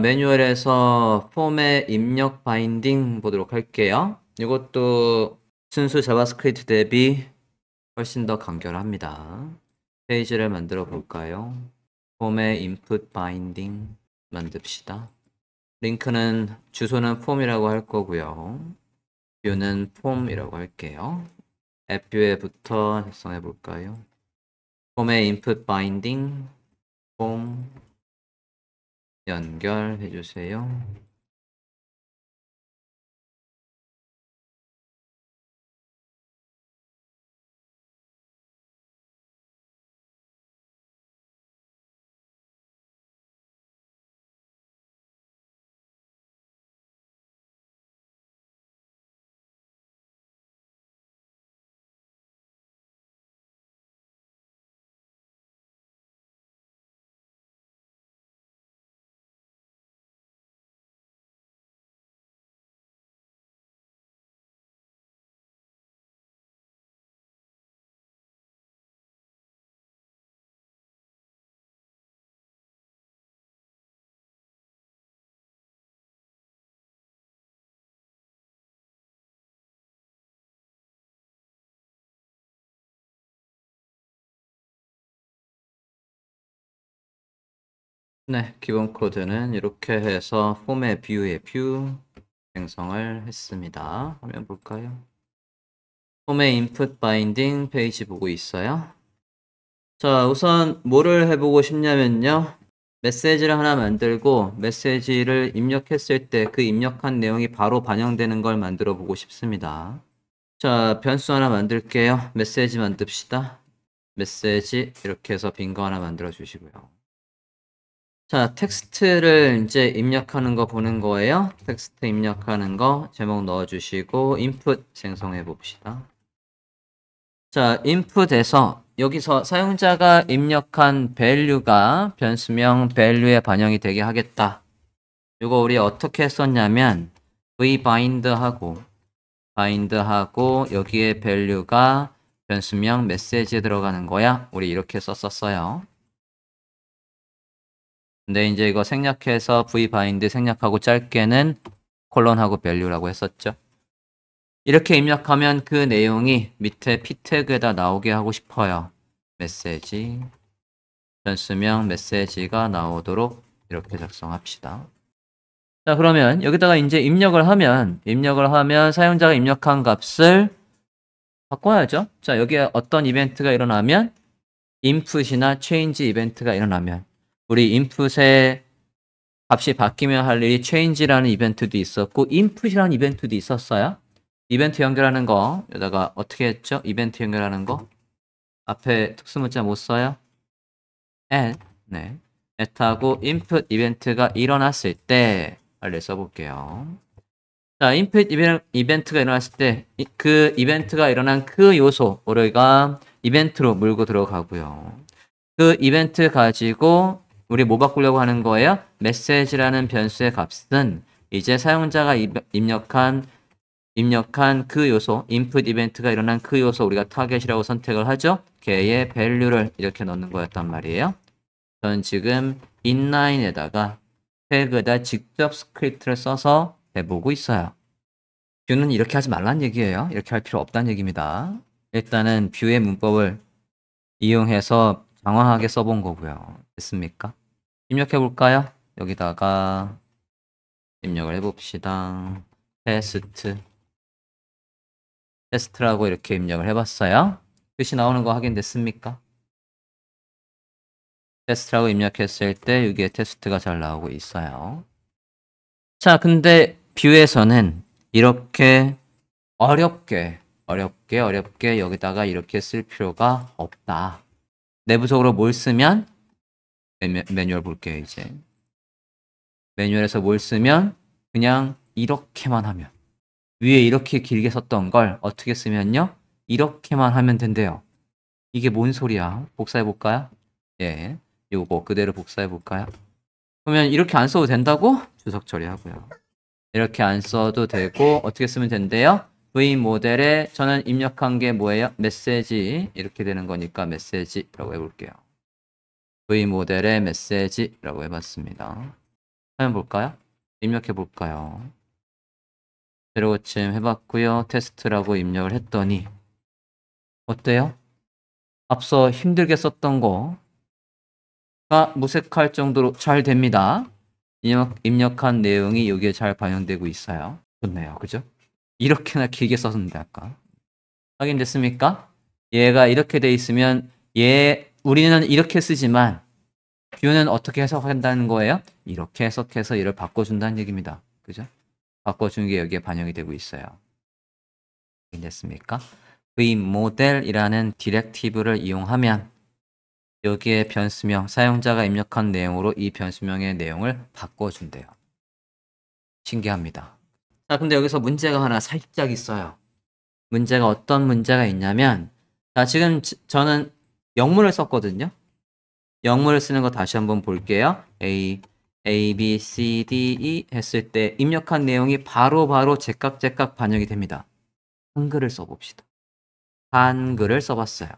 매뉴얼에서 폼의 입력 바인딩 보도록 할게요. 이것도 순수 자바스크립트 대비 훨씬 더 간결합니다. 페이지를 만들어 볼까요? 폼의 인풋 바인딩 만듭시다. 링크는 주소는 폼이라고 할 거고요. 뷰는 폼이라고 할게요. 앱뷰에부터 작성해 볼까요? 폼의 인풋 바인딩 폼 연결해 주세요. 네, 기본 코드는 이렇게 해서 폼의 뷰의 뷰 생성을 했습니다. 화면 볼까요? 폼의 인풋 바인딩 페이지 보고 있어요. 자, 우선 뭐를 해보고 싶냐면요. 메시지를 하나 만들고 메시지를 입력했을 때 그 입력한 내용이 바로 반영되는 걸 만들어 보고 싶습니다. 자, 변수 하나 만들게요. 메시지 만듭시다. 메시지 이렇게 해서 빈 거 하나 만들어 주시고요. 자, 텍스트를 이제 입력하는 거 보는 거예요. 텍스트 입력하는 거 제목 넣어주시고 input 생성해 봅시다. 자, input에서 여기서 사용자가 입력한 value가 변수명 value에 반영이 되게 하겠다. 이거 우리 어떻게 썼냐면 vbind하고 bind하고 여기에 value가 변수명 메시지에 들어가는 거야. 우리 이렇게 썼었어요. 근데 이제 이거 생략해서 vbind 생략하고 짧게는 콜론하고 밸류라고 했었죠. 이렇게 입력하면 그 내용이 밑에 p 태그에다 나오게 하고 싶어요. 메시지 변수명 메시지가 나오도록 이렇게 작성합시다. 자 그러면 여기다가 이제 입력을 하면 입력을 하면 사용자가 입력한 값을 바꿔야죠. 자 여기에 어떤 이벤트가 일어나면 인풋이나 체인지 이벤트가 일어나면 우리 인풋에 값이 바뀌면 할 일이 change라는 이벤트도 있었고 input이라는 이벤트도 있었어요. 이벤트 연결하는 거 여기다가 어떻게 했죠? 이벤트 연결하는 거 앞에 특수문자 못 써요? at 네 at하고 input 이벤트가 일어났을 때 빨리 써볼게요. 자, 인풋 이벤트가 일어났을 때 그 이벤트가 일어난 그 요소 우리가 이벤트로 물고 들어가고요. 그 이벤트 가지고 우리 뭐 바꾸려고 하는 거예요? 메시지라는 변수의 값은 이제 사용자가 입력한 입력한 그 요소, 인풋 이벤트가 일어난 그 요소 우리가 타겟이라고 선택을 하죠. 걔의 value를 이렇게 넣는 거였단 말이에요. 저는 지금 inline에다가 태그에다 직접 스크립트를 써서 해보고 있어요. 뷰는 이렇게 하지 말란 얘기예요. 이렇게 할 필요 없다는 얘기입니다. 일단은 뷰의 문법을 이용해서 강화하게 써본 거고요. 됐습니까? 입력해 볼까요? 여기다가 입력을 해봅시다. 테스트. 테스트라고 이렇게 입력을 해봤어요. 뜻이 나오는 거 확인됐습니까? 테스트라고 입력했을 때 여기에 테스트가 잘 나오고 있어요. 자, 근데 뷰에서는 이렇게 어렵게, 어렵게, 어렵게 여기다가 이렇게 쓸 필요가 없다. 내부적으로 뭘 쓰면 매뉴얼 볼게요, 이제. 매뉴얼에서 뭘 쓰면 그냥 이렇게만 하면 위에 이렇게 길게 썼던 걸 어떻게 쓰면요? 이렇게만 하면 된대요. 이게 뭔 소리야? 복사해 볼까요? 예. 요거 그대로 복사해 볼까요? 그러면 이렇게 안 써도 된다고? 주석 처리하고요. 이렇게 안 써도 되고 어떻게 쓰면 된대요? V 모델에 저는 입력한 게 뭐예요? 메시지 이렇게 되는 거니까 메시지라고 해볼게요. V 모델의 메시지라고 해봤습니다. 화면 볼까요? 입력해 볼까요? 새로 고침 해봤고요. 테스트라고 입력을 했더니 어때요? 앞서 힘들게 썼던 거가 무색할 정도로 잘 됩니다. 입력, 입력한 내용이 여기에 잘 반영되고 있어요. 좋네요. 그죠? 이렇게나 길게 썼는데 아까. 확인됐습니까? 얘가 이렇게 돼 있으면 얘 우리는 이렇게 쓰지만 뷰는 어떻게 해석한다는 거예요? 이렇게 해석해서 이를 바꿔준다는 얘기입니다. 그죠? 바꿔준 게 여기에 반영이 되고 있어요. 됐습니까? 이 모델이라는 디렉티브를 이용하면 여기에 변수명, 사용자가 입력한 내용으로 이 변수명의 내용을 바꿔준대요. 신기합니다. 자, 근데 여기서 문제가 하나 살짝 있어요. 문제가 어떤 문제가 있냐면, 자, 지금 저는 영문을 썼거든요. 영문을 쓰는 거 다시 한번 볼게요. A, A, B, C, D, E 했을 때 입력한 내용이 바로바로 바로 제깍제깍 반영이 됩니다. 한글을 써봅시다. 한글을 써봤어요.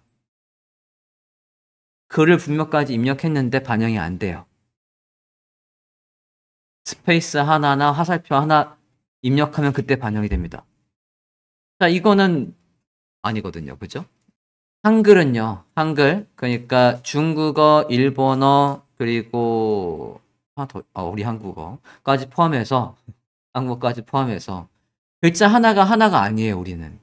글을 분명까지 입력했는데 반영이 안 돼요. 스페이스 하나나 화살표 하나 입력하면 그때 반영이 됩니다. 자, 이거는 아니거든요. 그죠? 한글은요. 한글 그러니까 중국어, 일본어 그리고 하나 더 아, 우리 한국어까지 포함해서 한국어까지 포함해서 글자 하나가 하나가 아니에요. 우리는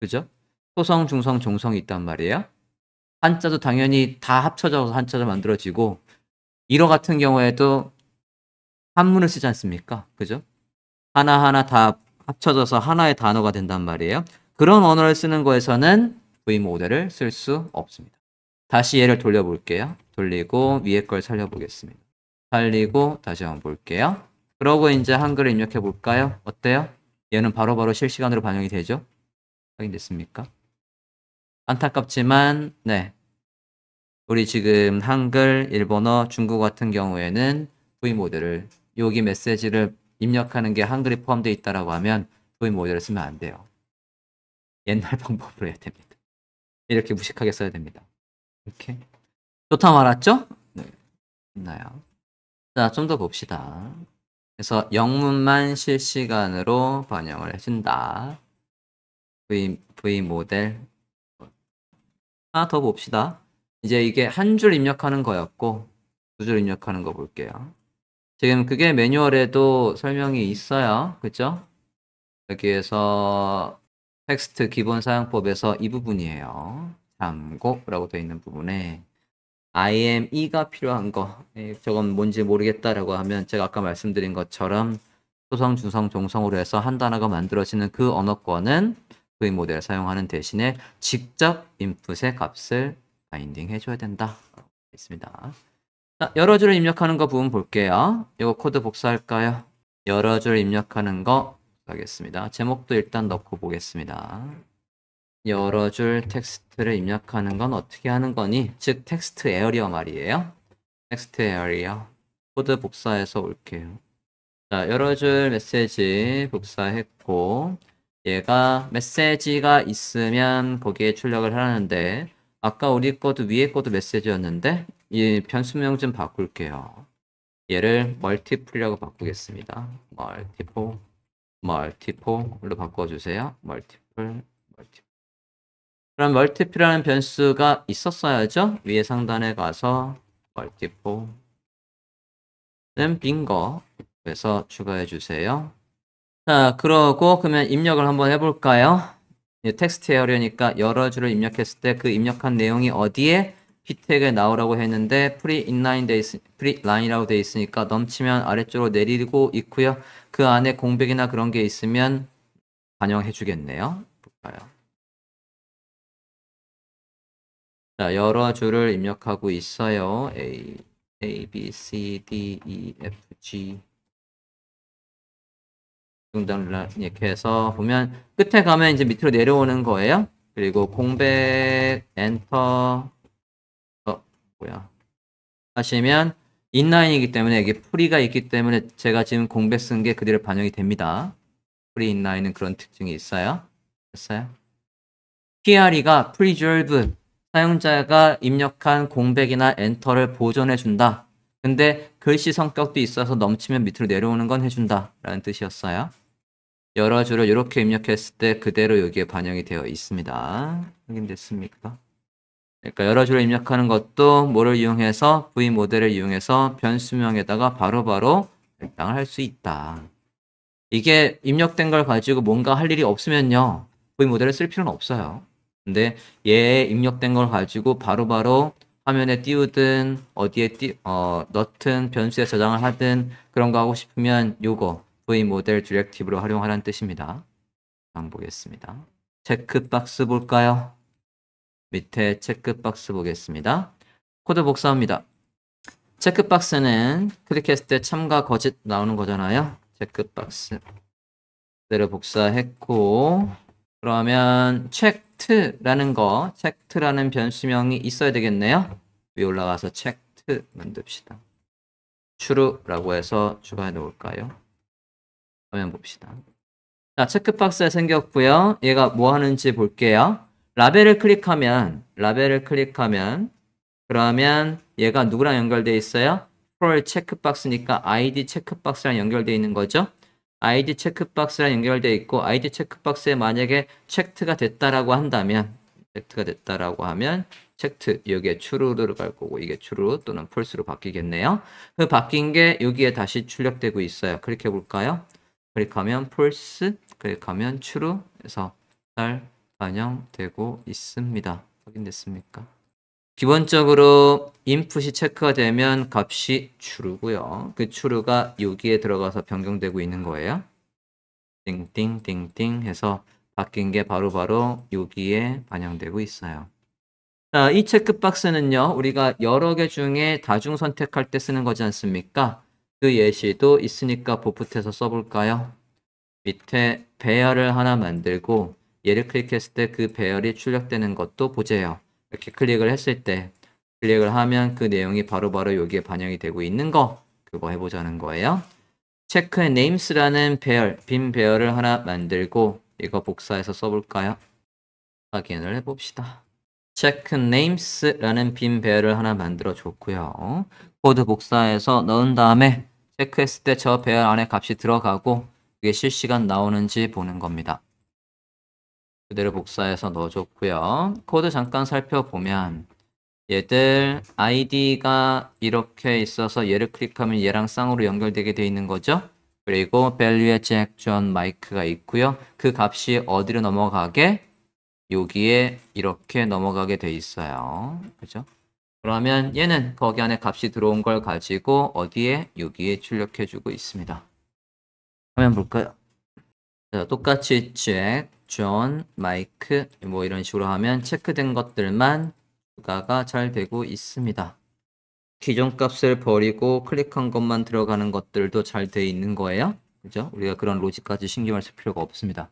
그죠? 소성, 중성, 종성이 있단 말이에요. 한자도 당연히 다 합쳐져서 한자로 만들어지고 일어 같은 경우에도 한문을 쓰지 않습니까? 그죠? 하나하나 다 합쳐져서 하나의 단어가 된단 말이에요. 그런 언어를 쓰는 거에서는 V 모델을 쓸 수 없습니다. 다시 얘를 돌려볼게요. 돌리고 위에 걸 살려보겠습니다. 살리고 다시 한번 볼게요. 그러고 이제 한글을 입력해 볼까요? 어때요? 얘는 바로바로 바로 실시간으로 반영이 되죠? 확인됐습니까? 안타깝지만 네 우리 지금 한글, 일본어, 중국 같은 경우에는 V 모델을 여기 메시지를 입력하는 게 한글이 포함되어 있다라고 하면 V 모델을 쓰면 안 돼요. 옛날 방법으로 해야 됩니다. 이렇게 무식하게 써야 됩니다. 이렇게. 좋다 말았죠? 네. 있나요? 자, 좀 더 봅시다. 그래서 영문만 실시간으로 번역을 해준다. V, V 모델. 하나 아, 더 봅시다. 이제 이게 한 줄 입력하는 거였고, 두 줄 입력하는 거 볼게요. 지금 그게 매뉴얼에도 설명이 있어요. 그죠? 여기에서 텍스트 기본 사용법에서 이 부분이에요. 참고라고 되어 있는 부분에 I m E가 필요한 거 예, 저건 뭔지 모르겠다라고 하면 제가 아까 말씀드린 것처럼 소성, 중성, 종성으로 해서 한 단어가 만들어지는 그 언어권은 V 모델을 사용하는 대신에 직접 인풋의 값을 바인딩 해줘야 된다. 있습니다. 자, 여러 줄을 입력하는 거 부분 볼게요. 이거 코드 복사할까요? 여러 줄 입력하는 거 하겠습니다. 제목도 일단 넣고 보겠습니다. 여러 줄 텍스트를 입력하는 건 어떻게 하는 거니? 즉 텍스트 에어리어 말이에요. 텍스트 에어리어 코드 복사해서 올게요. 자, 여러 줄 메시지 복사했고 얘가 메시지가 있으면 거기에 출력을 하는데 아까 우리 것도 위에 것도 메시지였는데 이 변수명 좀 바꿀게요. 얘를 멀티플이라고 바꾸겠습니다. 멀티플 멀티폴로 바꿔주세요. 멀티플, 멀티 그럼 멀티플이라는 변수가 있었어야죠. 위에 상단에 가서 멀티폴은 빈거 그래서 추가해 주세요. 자, 그러고 그러면 입력을 한번 해볼까요? 텍스트 에어리니까 여러 줄을 입력했을 때 그 입력한 내용이 어디에 p 태에 나오라고 했는데 프리 인라인 돼 있, 프리 라인이라고 돼 있으니까 넘치면 아래쪽으로 내리고 있고요. 그 안에 공백이나 그런 게 있으면 반영해 주겠네요. 볼까요? 자, 여러 줄을 입력하고 있어요. A, A, B, C, D, E, F, G. 등등 이렇게 해서 보면 끝에 가면 이제 밑으로 내려오는 거예요. 그리고 공백, 엔터, 어, 뭐야. 하시면 인라인이기 때문에 이게 프리가 있기 때문에 제가 지금 공백 쓴 게 그대로 반영이 됩니다. 프리 인라인은 그런 특징이 있어요. 됐어요? PRE가 preserve 사용자가 입력한 공백이나 엔터를 보존해 준다. 근데 글씨 성격도 있어서 넘치면 밑으로 내려오는 건 해준다 라는 뜻이었어요. 여러 줄을 이렇게 입력했을 때 그대로 여기에 반영이 되어 있습니다. 확인됐습니까? 그러니까 여러 줄을 입력하는 것도 뭐를 이용해서 V 모델을 이용해서 변수명에다가 바로바로 일당을 할 수 있다. 이게 입력된 걸 가지고 뭔가 할 일이 없으면요. V 모델을 쓸 필요는 없어요. 근데 얘 입력된 걸 가지고 바로바로 바로 화면에 띄우든 어디에 띄, 어, 넣든 변수에 저장을 하든 그런 거 하고 싶으면 요거 V 모델 디렉티브로 활용하라는 뜻입니다. 한번 보겠습니다. 체크박스 볼까요? 밑에 체크박스 보겠습니다. 코드 복사합니다. 체크박스는 클릭했을 때 참가 거짓 나오는 거잖아요. 체크박스. 그대로 복사했고 그러면 체크라는 거, 체크라는 변수명이 있어야 되겠네요. 위에 올라가서 체크 만듭시다. 추루라고 해서 추가해 놓을까요? 화면 봅시다. 자, 체크박스에 생겼고요. 얘가 뭐 하는지 볼게요. 라벨을 클릭하면 라벨을 클릭하면 그러면 얘가 누구랑 연결돼 있어요? 프로 체크박스니까 ID 체크박스랑 연결돼 있는 거죠. ID 체크박스랑 연결돼 있고 ID 체크박스에 만약에 체크가 됐다라고 한다면 체크가 됐다라고 하면 체크 여기에 true로 갈 거고 이게 true 또는 false로 바뀌겠네요. 그 바뀐 게 여기에 다시 출력되고 있어요. 클릭해 볼까요? 클릭하면 false, 클릭하면 true 해서 딸 반영되고 있습니다. 확인됐습니까? 기본적으로 인풋이 체크가 되면 값이 추르고요. 그 추르가 여기에 들어가서 변경되고 있는 거예요. 띵띵띵띵 해서 바뀐 게 바로바로 바로 여기에 반영되고 있어요. 자, 이 체크박스는요. 우리가 여러 개 중에 다중 선택할 때 쓰는 거지 않습니까? 그 예시도 있으니까 보프트에서 써볼까요? 밑에 배열을 하나 만들고 얘를 클릭했을 때 그 배열이 출력되는 것도 보재요 이렇게 클릭을 했을 때 클릭을 하면 그 내용이 바로바로 바로 여기에 반영이 되고 있는 거 그거 해보자는 거예요. 체크 네임스라는 배열, 빈 배열을 하나 만들고 이거 복사해서 써볼까요? 확인을 해봅시다. 체크 네임스라는 빈 배열을 하나 만들어 줬고요. 코드 복사해서 넣은 다음에 체크했을 때 저 배열 안에 값이 들어가고 그게 실시간 나오는지 보는 겁니다. 그대로 복사해서 넣어줬고요. 코드 잠깐 살펴보면 얘들 id가 이렇게 있어서 얘를 클릭하면 얘랑 쌍으로 연결되게 되어 있는 거죠. 그리고 value의 john 존 마이크가 있고요. 그 값이 어디로 넘어가게? 여기에 이렇게 넘어가게 돼 있어요. 그죠? 그러면 얘는 거기 안에 값이 들어온 걸 가지고 어디에? 여기에 출력해주고 있습니다. 화면 볼까요? 자, 똑같이 c h c k 존, 마이크 뭐 이런 식으로 하면 체크된 것들만 추가가 잘 되고 있습니다. 기존 값을 버리고 클릭한 것만 들어가는 것들도 잘 되어 있는 거예요. 그죠? 우리가 그런 로직까지 신경을 쓸 필요가 없습니다.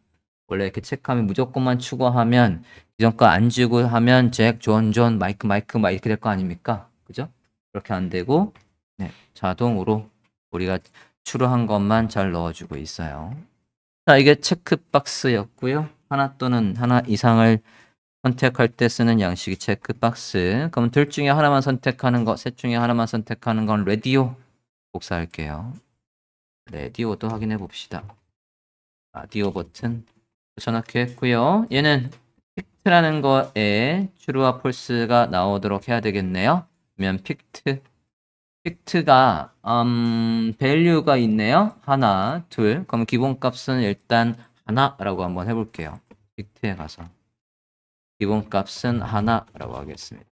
원래 이렇게 체크하면 무조건만 추가하면 기존 값안 주고 하면 잭, 존, 존, 마이크, 마이크 막 이렇게 될 거 아닙니까? 그죠? 그렇게 안 되고 네, 자동으로 우리가 추루한 것만 잘 넣어주고 있어요. 자, 이게 체크박스였고요. 하나 또는 하나 이상을 선택할 때 쓰는 양식이 체크박스. 그럼 둘 중에 하나만 선택하는 거, 셋 중에 하나만 선택하는 건 레디오. 복사할게요. 레디오도 확인해 봅시다. 라디오 버튼 붙여넣기 했고요. 얘는 픽트라는 거에 true와 false가 나오도록 해야 되겠네요. 그러면 픽트 팩트가 음, v a 가 있네요. 하나, 둘. 그럼 기본값은 일단 하나라고 한번 해볼게요. 팩트에 가서 기본값은 하나라고 하겠습니다.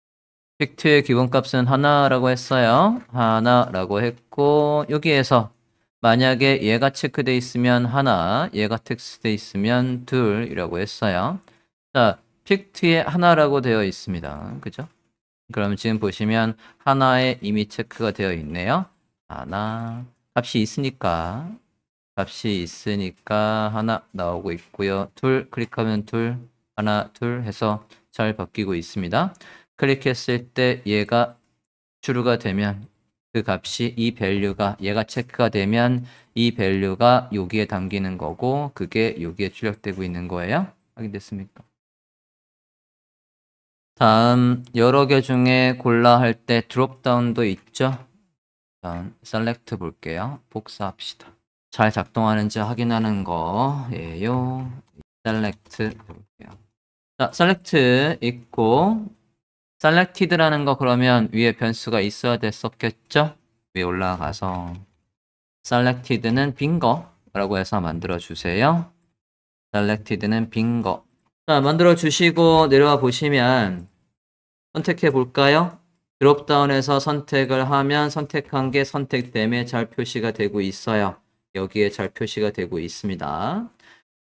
팩트의 기본값은 하나라고 했어요. 하나라고 했고 여기에서 만약에 얘가 체크돼 있으면 하나, 얘가 텍스돼 있으면 둘이라고 했어요. 자, 팩트에 하나라고 되어 있습니다. 그죠? 그럼 지금 보시면 하나에 이미 체크가 되어 있네요. 하나 값이 있으니까 값이 있으니까 하나 나오고 있고요. 둘 클릭하면 둘 하나 둘 해서 잘 바뀌고 있습니다. 클릭했을 때 얘가 추루가 되면 그 값이 이 밸류가 얘가 체크가 되면 이 밸류가 여기에 담기는 거고 그게 여기에 출력되고 있는 거예요. 확인됐습니까? 다음 여러 개 중에 골라 할 때 드롭다운도 있죠? 다음 셀렉트 볼게요. 복사합시다. 잘 작동하는지 확인하는 거예요. 셀렉트 볼게요. 자, 셀렉트 있고 셀렉티드라는거 그러면 위에 변수가 있어야 됐었겠죠? 위에 올라가서 셀렉티드는빈 거라고 해서 만들어 주세요. 셀렉티드는빈 거. 자, 만들어 주시고 내려와 보시면 선택해 볼까요? 드롭다운에서 선택을 하면 선택한 게 선택됨에 잘 표시가 되고 있어요. 여기에 잘 표시가 되고 있습니다.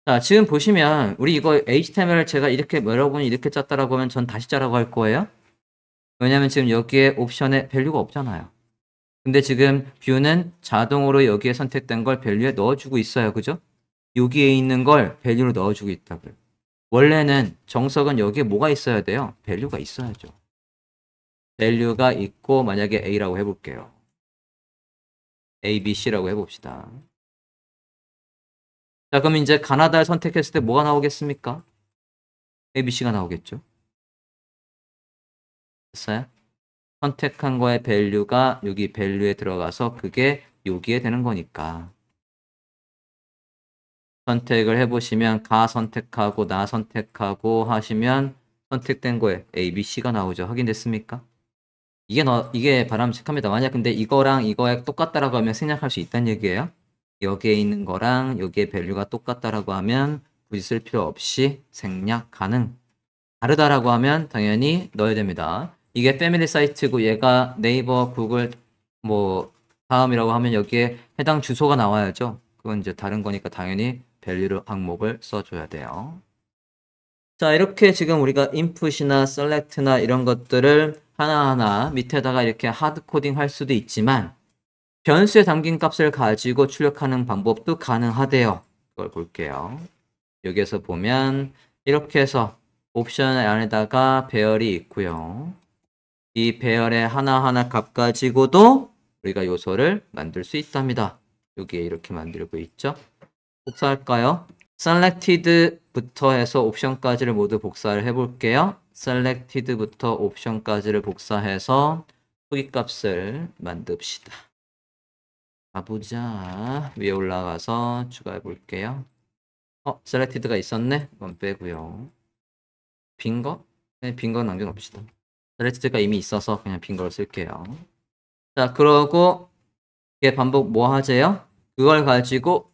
자, 지금 보시면 우리 이거 HTML 제가 이렇게 여러분이 이렇게 짰다라고 하면 전 다시 짜라고 할 거예요. 왜냐면 지금 여기에 옵션에 밸류가 없잖아요. 근데 지금 뷰는 자동으로 여기에 선택된 걸 밸류에 넣어주고 있어요. 그죠? 여기에 있는 걸 밸류로 넣어주고 있다고요. 원래는 정석은 여기에 뭐가 있어야 돼요? 밸류가 있어야죠. 밸류가 있고 만약에 A라고 해볼게요. A, B, C라고 해봅시다. 자 그럼 이제 가나다를 선택했을 때 뭐가 나오겠습니까? A, B, C가 나오겠죠. 됐어요? 선택한 거의 밸류가 여기 밸류에 들어가서 그게 여기에 되는 거니까 선택을 해보시면 가 선택하고 나 선택하고 하시면 선택된 거에 A, B, C가 나오죠. 확인됐습니까? 이게 너, 이게 바람직합니다. 만약 근데 이거랑 이거에 똑같다라고 하면 생략할 수 있다는 얘기예요. 여기에 있는 거랑 여기에 밸류가 똑같다라고 하면 굳이 쓸 필요 없이 생략 가능. 다르다라고 하면 당연히 넣어야 됩니다. 이게 패밀리 사이트고 얘가 네이버, 구글 뭐 다음이라고 하면 여기에 해당 주소가 나와야죠. 그건 이제 다른 거니까 당연히 밸류를 항목을 써줘야 돼요. 자 이렇게 지금 우리가 input이나 select나 이런 것들을 하나하나 밑에다가 이렇게 하드코딩 할 수도 있지만 변수에 담긴 값을 가지고 출력하는 방법도 가능하대요. 그걸 볼게요. 여기에서 보면 이렇게 해서 옵션 안에다가 배열이 있고요. 이 배열의 하나하나 값 가지고도 우리가 요소를 만들 수 있답니다. 여기에 이렇게 만들고 있죠. 복사할까요? selected부터 해서 옵션까지를 모두 복사를 해볼게요. selected부터 옵션까지를 복사해서 후기값을 만듭시다. 가보자. 위에 올라가서 추가해 볼게요. 어, selected가 있었네? 이건 빼고요. 빈 거? 네, 빈거 남겨놓읍시다. selected가 이미 있어서 그냥 빈 거를 쓸게요. 자, 그러고 이게 반복 뭐하세요 그걸 가지고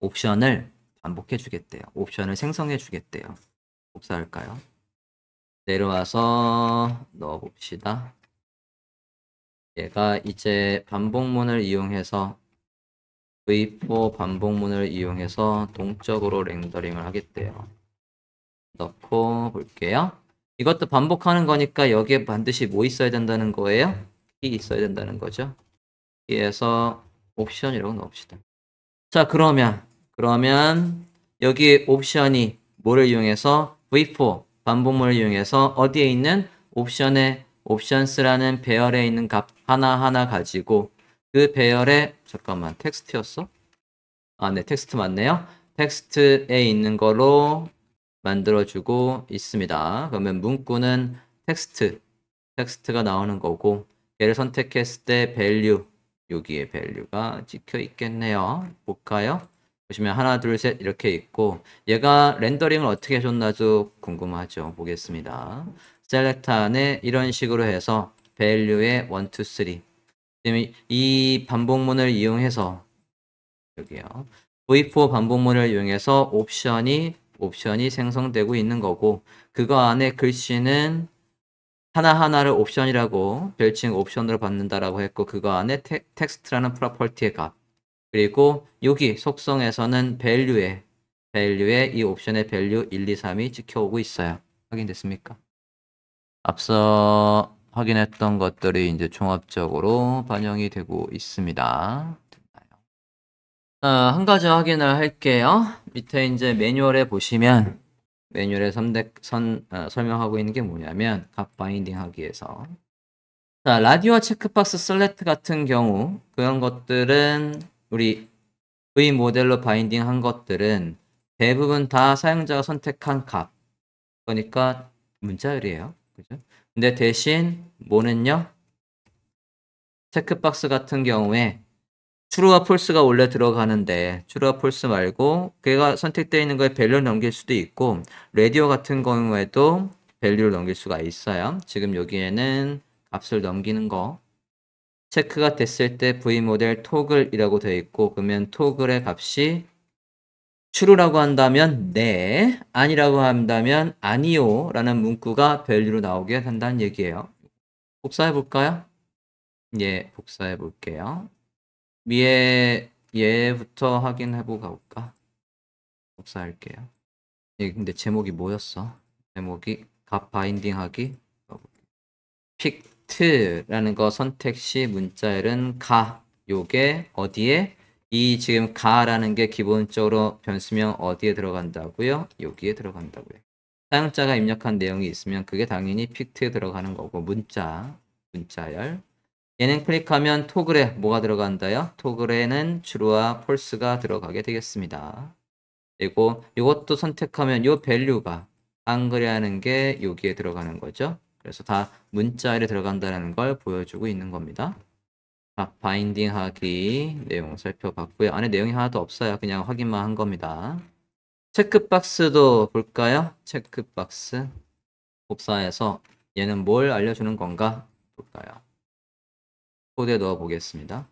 옵션을 반복해 주겠대요. 옵션을 생성해 주겠대요. 복사할까요? 내려와서 넣어 봅시다. 얘가 이제 반복문을 이용해서 V4 반복문을 이용해서 동적으로 렌더링을 하겠대요. 넣고 볼게요. 이것도 반복하는 거니까 여기에 반드시 뭐 있어야 된다는 거예요? 키 있어야 된다는 거죠. 키에서 옵션이라고 넣읍시다. 자 그러면 그러면 여기 옵션이 뭐를 이용해서 V4 반복물을 이용해서 어디에 있는 옵션의 옵션스라는 배열에 있는 값 하나하나 가지고 그 배열에 잠깐만 텍스트였어? 아, 네, 텍스트 맞네요. 텍스트에 있는 거로 만들어주고 있습니다. 그러면 문구는 텍스트, 텍스트가 나오는 거고 얘를 선택했을 때 value, 여기에 value가 찍혀 있겠네요. 볼까요? 보시면 하나 둘셋 이렇게 있고 얘가 렌더링을 어떻게 해줬나도 궁금하죠 보겠습니다 셀렉터 안에 이런 식으로 해서 v a 의 1, 2, 3이 반복문을 이용해서 여기요 v4 반복문을 이용해서 옵션이 옵션이 생성되고 있는 거고 그거 안에 글씨는 하나하나를 옵션이라고 별칭 옵션으로 받는다라고 했고 그거 안에 텍, 텍스트라는 프로퍼티의 값 그리고 여기 속성에서는 value에 value에 이 옵션의 value 1, 2, 3이 찍혀오고 있어요. 확인됐습니까? 앞서 확인했던 것들이 이제 종합적으로 반영이 되고 있습니다. 아, 한 가지 확인을 할게요. 밑에 이제 매뉴얼에 보시면 매뉴얼에 선대, 선, 어, 설명하고 있는 게 뭐냐면 각 바인딩 하기에서 자, 라디오 와 체크박스 슬래트 같은 경우 그런 것들은 우리 V 모델로 바인딩 한 것들은 대부분 다 사용자가 선택한 값. 그러니까 문자열이에요. 그죠? 근데 대신 뭐는요? 체크박스 같은 경우에 true와 false가 원래 들어가는데 true와 false 말고 걔가 선택되어 있는 거에 밸류를 넘길 수도 있고 라디오 같은 경우에도 밸류를 넘길 수가 있어요. 지금 여기에는 값을 넘기는 거 체크가 됐을 때 v 모델 토글이라고 되어 있고 그러면 토글의 값이 true라고 한다면 네, 아니라고 한다면 아니요라는 문구가 밸류로 나오게 된다는 얘기예요. 복사해 볼까요? 예, 복사해 볼게요. 위에 얘부터 확인해 보고 가볼까? 복사할게요. 예, 근데 제목이 뭐였어? 제목이 값 바인딩하기 픽 트라는거 선택 시 문자열은 가. 요게 어디에? 이 지금 가라는 게 기본적으로 변수명 어디에 들어간다고요? 여기에 들어간다고요. 사용자가 입력한 내용이 있으면 그게 당연히 픽트에 들어가는 거고 문자, 문자열. 얘는 클릭하면 토글에 뭐가 들어간다요? 토글에는 주루와 폴스가 들어가게 되겠습니다. 그리고 이것도 선택하면 요 밸류가 한그에 하는 게 여기에 들어가는 거죠. 그래서 다문자에 들어간다는 걸 보여주고 있는 겁니다. 바인딩 하기 내용 살펴봤고요. 안에 내용이 하나도 없어요. 그냥 확인만 한 겁니다. 체크박스도 볼까요? 체크박스 복사해서 얘는 뭘 알려주는 건가 볼까요? 코드에 넣어 보겠습니다.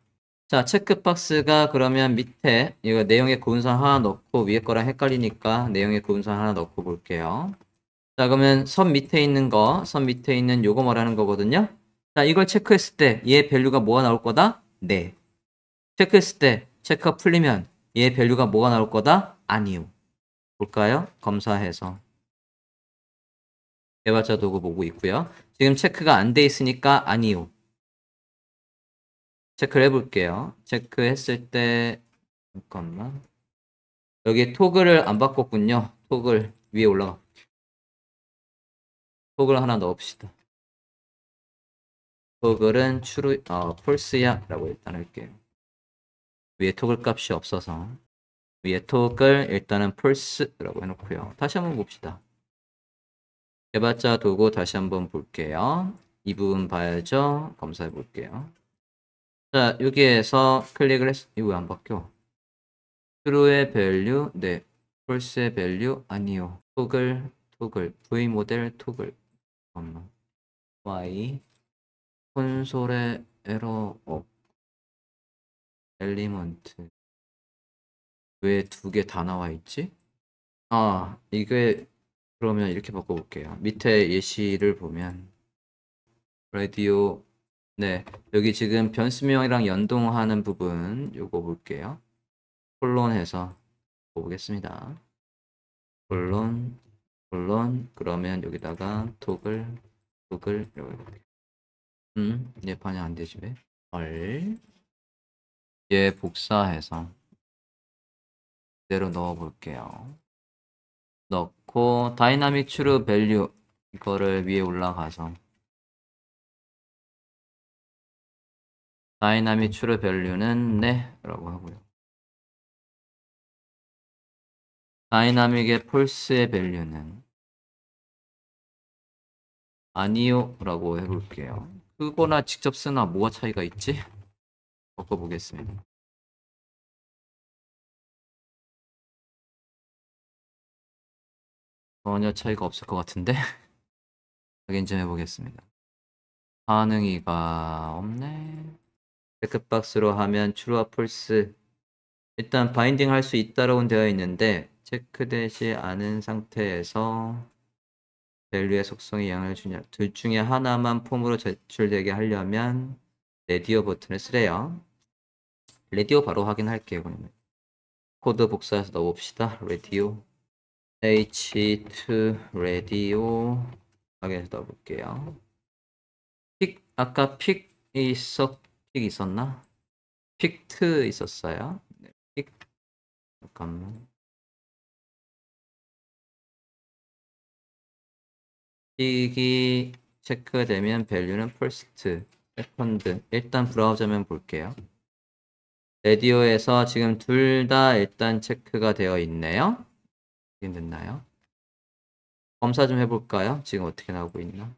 자, 체크박스가 그러면 밑에 이거 내용의 구분선 하나 넣고 위에 거랑 헷갈리니까 내용의 구분선 하나 넣고 볼게요. 자 그러면 선 밑에 있는 거, 선 밑에 있는 요거 말하는 거거든요. 자 이걸 체크했을 때얘 밸류가 뭐가 나올 거다? 네. 체크했을 때 체크가 풀리면 얘 밸류가 뭐가 나올 거다? 아니요. 볼까요? 검사해서. 개발자 도구 보고 있고요. 지금 체크가 안 돼 있으니까 아니요. 체크를 해볼게요. 체크했을 때 잠깐만 여기 토글을 안 바꿨군요. 토글 위에 올라가 토글 하나 넣읍시다. 토글은 추루, 어, 폴스야 라고 일단 할게요. 위에 토글 값이 없어서 위에 토글 일단은 폴스라고 해놓고요. 다시 한번 봅시다. 개발자 도구 다시 한번 볼게요. 이 부분 봐야죠. 검사해 볼게요. 자, 여기에서 클릭을 했, 어 이거 왜안 바뀌어? true의 value, 네. false의 value, 아니요. 토글, 토글, v 모델, 토글. 잠깐만. y 콘솔의 에러 업 엘리먼트 왜 두 개 다 나와 있지? 아 이게 그러면 이렇게 바꿔볼게요. 밑에 예시를 보면 라디오 네 여기 지금 변수명이랑 연동하는 부분 요거 볼게요. 콜론 해서 보겠습니다. 콜론 물론 그러면 여기다가 톡을 톡을 이렇게 음, 얘 반영 안 되지 왜? 얼. 얘 복사해서 그대로 넣어 볼게요. 넣고 다이나믹 추르 밸류 이거를 위에 올라가서 다이나믹 추르 밸류는 네라고 하고요. 다이나믹의 폴스의 밸류는 아니요 라고 해볼게요 끄거나 직접 쓰나 뭐가 차이가 있지? 바꿔보겠습니다 전혀 차이가 없을 것 같은데 확인 좀 해보겠습니다 반응이가 없네 체크박스로 하면 추루와 폴스 일단 바인딩 할 수 있다라고 되어 있는데 체크 되지 않은 상태에서 밸류의 속성이 영향을 주냐 둘 중에 하나만 폼으로 제출되게 하려면 레디오 버튼을 쓰래요 레디오 바로 확인할게요 그러면 코드 복사해서 넣어봅시다 레디오 h2 레디오 확인해서 넣어볼게요 픽 아까 픽 있었 픽 있었나 픽트 있었어요 네, 픽 잠깐만 식이 체크되면 밸류는 f 스트 s t 드 일단 브라우저면 볼게요. 레디오에서 지금 둘 다 일단 체크가 되어 있네요. 지금 됐나요? 검사 좀 해볼까요? 지금 어떻게 나오고 있나?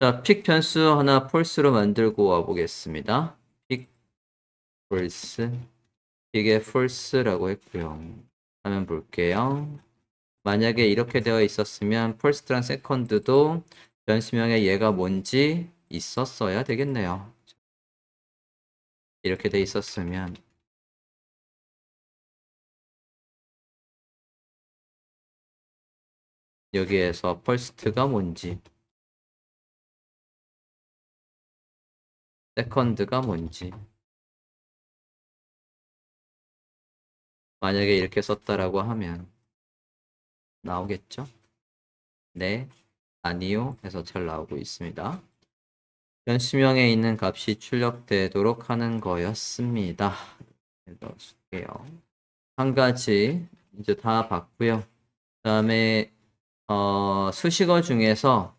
자, 픽 변수 하나 펄스로 만들고 와보겠습니다. 픽 폴스 이게 false라고 했고요. 화면 볼게요. 만약에 이렇게 되어 있었으면 first랑 second도 변수명의 얘가 뭔지 있었어야 되겠네요. 이렇게 돼 있었으면 여기에서 first가 뭔지 second가 뭔지 만약에 이렇게 썼다라고 하면 나오겠죠? 네, 아니요 해서 잘 나오고 있습니다. 변수명에 있는 값이 출력되도록 하는 거였습니다. 넣어줄게요. 한 가지 이제 다 봤고요. 그 다음에 어, 수식어 중에서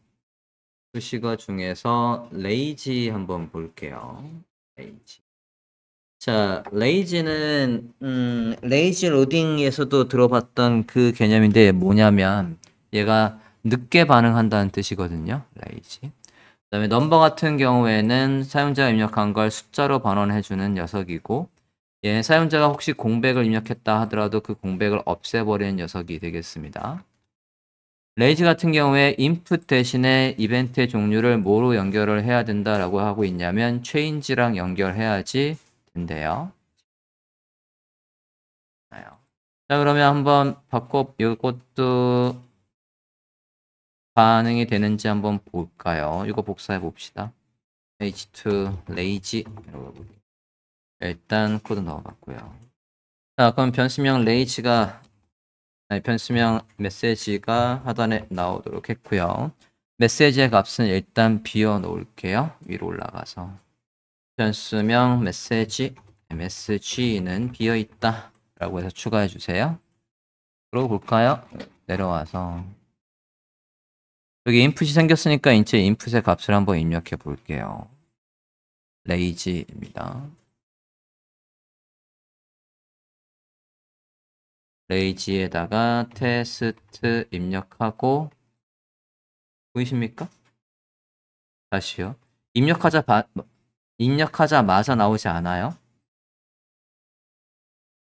수식어 중에서 레이지 한번 볼게요. 레이지 자, 레이지는 음, 레이지 로딩에서도 들어봤던 그 개념인데 뭐냐면 얘가 늦게 반응한다는 뜻이거든요. 레이지. 그다음에 넘버 같은 경우에는 사용자가 입력한 걸 숫자로 반환해 주는 녀석이고 얘 예, 사용자가 혹시 공백을 입력했다 하더라도 그 공백을 없애버리는 녀석이 되겠습니다. 레이지 같은 경우에 input 대신에 이벤트의 종류를 뭐로 연결을 해야 된다라고 하고 있냐면 change랑 연결해야지 인데요. 자 그러면 한번 바꿔 이것도 반응이 되는지 한번 볼까요? 이거 복사해 봅시다. h2 레이지 일단 코드 넣어봤고요. 자 그럼 변수명 레이지가 아니, 변수명 메시지가 하단에 나오도록 했고요. 메시지의 값은 일단 비워 놓을게요. 위로 올라가서. 변수명 메시지 msg는 비어있다 라고 해서 추가해 주세요 들어 볼까요? 내려와서 여기 인풋이 생겼으니까 이제 인풋의 값을 한번 입력해 볼게요 레이지입니다 레이지에다가 테스트 입력하고 보이십니까? 다시요 입력하자 바, 입력하자마자 나오지 않아요.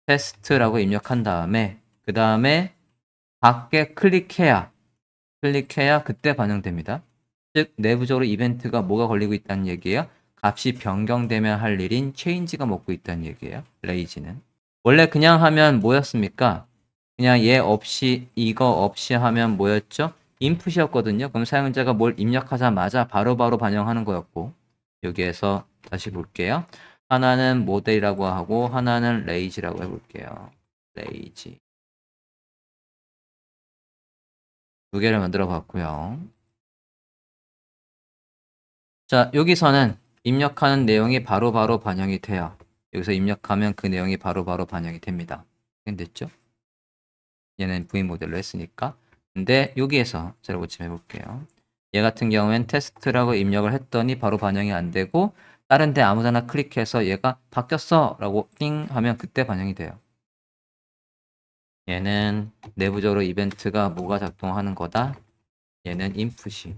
테스트라고 입력한 다음에 그 다음에 밖에 클릭해야 클릭해야 그때 반영됩니다. 즉 내부적으로 이벤트가 뭐가 걸리고 있다는 얘기예요. 값이 변경되면 할 일인 체인지가 먹고 있다는 얘기예요. 레이지는 원래 그냥 하면 뭐였습니까? 그냥 얘 없이 이거 없이 하면 뭐였죠? 인풋이었거든요. 그럼 사용자가 뭘 입력하자마자 바로바로 바로 반영하는 거였고 여기에서 다시 볼게요. 하나는 모델이라고 하고 하나는 레이지라고 해볼게요. 레이지. 두 개를 만들어 봤고요. 자, 여기서는 입력하는 내용이 바로바로 바로 반영이 돼요. 여기서 입력하면 그 내용이 바로바로 바로 반영이 됩니다. 됐죠? 얘는 V 모델로 했으니까. 근데 여기에서 제가 고침해 볼게요. 얘 같은 경우엔 테스트라고 입력을 했더니 바로 반영이 안 되고 다른 데 아무데나 클릭해서 얘가 바뀌었어 라고 띵 하면 그때 반영이 돼요. 얘는 내부적으로 이벤트가 뭐가 작동하는 거다. 얘는 인풋이.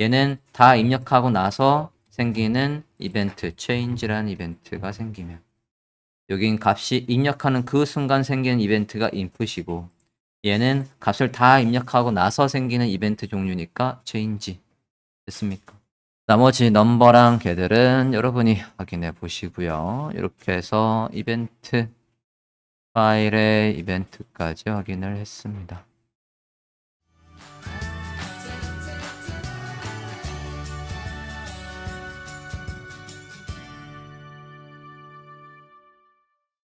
얘는 다 입력하고 나서 생기는 이벤트, change라는 이벤트가 생기면 여긴 값이 입력하는 그 순간 생기는 이벤트가 인풋이고 얘는 값을 다 입력하고 나서 생기는 이벤트 종류니까 체인지 됐습니까? 나머지 넘버랑 걔들은 여러분이 확인해 보시고요. 이렇게 해서 이벤트 파일의 이벤트까지 확인을 했습니다.